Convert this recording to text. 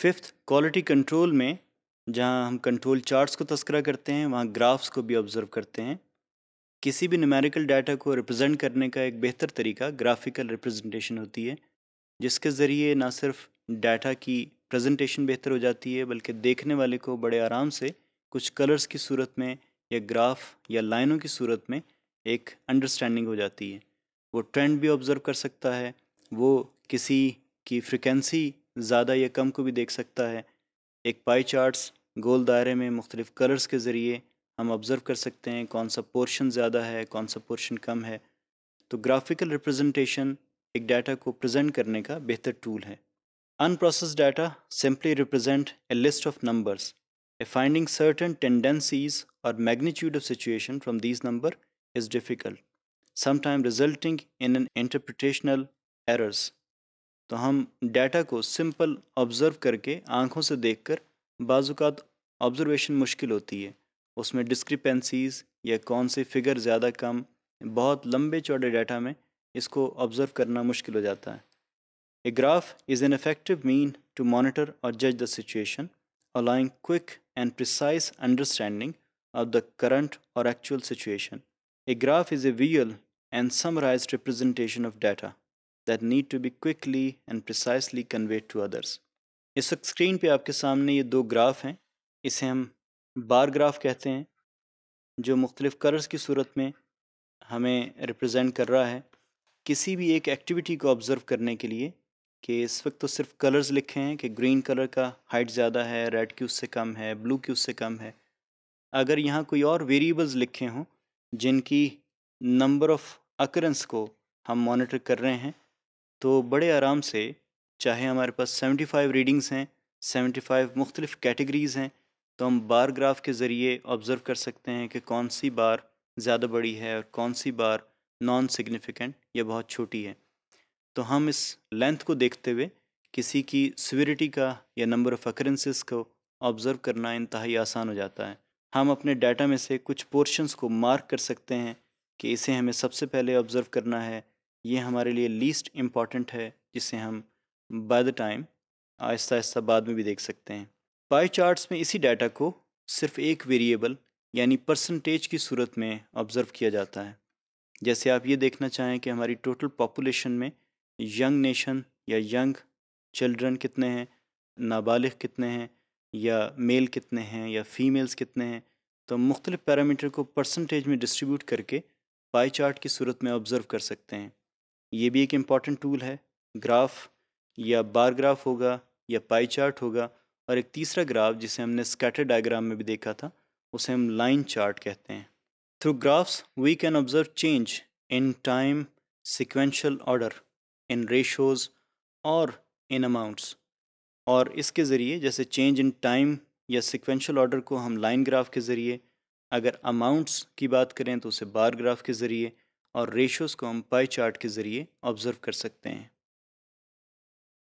fifth quality control में जहाँ हम कंट्रोल चार्ट्स को तस्करा करते हैं वहाँ ग्राफ्स को भी ऑब्जर्व करते हैं किसी भी न्यूमेरिकल डाटा को रिप्रेजेंट करने का एक बेहतर तरीका ग्राफिकल रिप्रेजेंटेशन होती है जिसके ज़रिए ना सिर्फ डाटा की प्रेजेंटेशन बेहतर हो जाती है बल्कि देखने वाले को बड़े आराम से कुछ कलर्स की सूरत में या ग्राफ या लाइनों की सूरत में एक अंडरस्टैंडिंग हो जाती है वो ट्रेंड भी ऑब्ज़र्व कर सकता है वो किसी की फ्रिक्वेंसी ज़्यादा या कम को भी देख सकता है एक पाई चार्ट्स गोल दायरे में मुख्तलिफ कलर्स के ज़रिए हम ऑब्ज़र्व कर सकते हैं कौन सा पोर्शन ज़्यादा है कौन सा पोर्शन कम है तो ग्राफिकल रिप्रेजेंटेशन एक डाटा को प्रेजेंट करने का बेहतर टूल है unprocess data simply represent a list of numbers a finding certain tendencies और magnitude of situation from these number is difficult sometime resulting in an interpretational errors तो हम data को सिंपल ऑब्ज़र्व करके आँखों से देख कर बाज़ात ऑब्ज़र्वेशन मुश्किल होती है उसमें डिस्क्रिपेंसीज या कौन से फिगर ज़्यादा कम बहुत लंबे चौड़े डाटा में इसको ऑब्ज़र्व करना मुश्किल हो जाता है a graph is an effective mean to monitor और जज the situation allowing quick and precise understanding of the current और actual situation a graph is a visual and summarize representation of data that need to be quickly and precisely convey to others इस वक्त screen पे आपके सामने ये दो graph हैं इसे हम बार ग्राफ कहते हैं जो मुख्तलिफ़ कर्ज की सूरत में हमें रिप्रेजेंट कर रहा है किसी भी एक एक्टिविटी को ऑब्ज़र्व करने के लिए कि इस वक्त तो सिर्फ कलर्स लिखे हैं कि ग्रीन कलर का हाइट ज़्यादा है रेड की उससे कम है ब्लू की उससे कम है अगर यहाँ कोई और वेरिएबल्स लिखे हों जिनकी नंबर ऑफ़ अकरेंस को हम मॉनिटर कर रहे हैं तो बड़े आराम से चाहे हमारे पास 75 रीडिंग्स हैं 75 मुख्तलिफ़ कैटेगरीज़ हैं तो हम बार ग्राफ के ज़रिए ऑब्ज़र्व कर सकते हैं कि कौन सी बार ज़्यादा बड़ी है और कौन सी बार नॉन सिग्निफिकेंट या बहुत छोटी है तो हम इस लेंथ को देखते हुए किसी की सिविरिटी का या नंबर ऑफ़ अक्रेंसेस को ऑब्ज़र्व करना इंतहाई आसान हो जाता है हम अपने डाटा में से कुछ पोर्शंस को मार्क कर सकते हैं कि इसे हमें सबसे पहले ऑब्ज़र्व करना है ये हमारे लिए लीस्ट इम्पॉर्टेंट है जिसे हम बाय द टाइम आहिस्ता आहिस्ता बाद में भी देख सकते हैं पाई चार्ट्स में इसी डाटा को सिर्फ एक वेरिएबल यानी परसेंटेज की सूरत में ऑब्ज़र्व किया जाता है जैसे आप ये देखना चाहें कि हमारी टोटल पॉपुलेशन में यंग नेशन या यंग चिल्ड्रन कितने हैं नाबालिग कितने हैं या मेल कितने हैं या फीमेल्स कितने हैं तो मुख्तलिफ़ पैरामीटर को परसेंटेज में डिस्ट्रीब्यूट करके पाई चार्ट की सूरत में ऑब्ज़र्व कर सकते हैं ये भी एक इम्पॉर्टेंट टूल है ग्राफ या बार ग्राफ होगा या पाई चार्ट होगा और एक तीसरा ग्राफ जिसे हमने स्कैटर डायग्राम में भी देखा था उसे हम लाइन चार्ट कहते हैं through graphs we can observe change in time sequential order in ratios और इन अमाउंट्स और इसके ज़रिए जैसे चेंज इन टाइम या सिक्वेंशल ऑर्डर को हम लाइन ग्राफ के ज़रिए अगर अमाउंट्स की बात करें तो उसे बार ग्राफ के ज़रिए और रेशोज़ को हम पाई चार्ट के ज़रिए ऑब्ज़र्व कर सकते हैं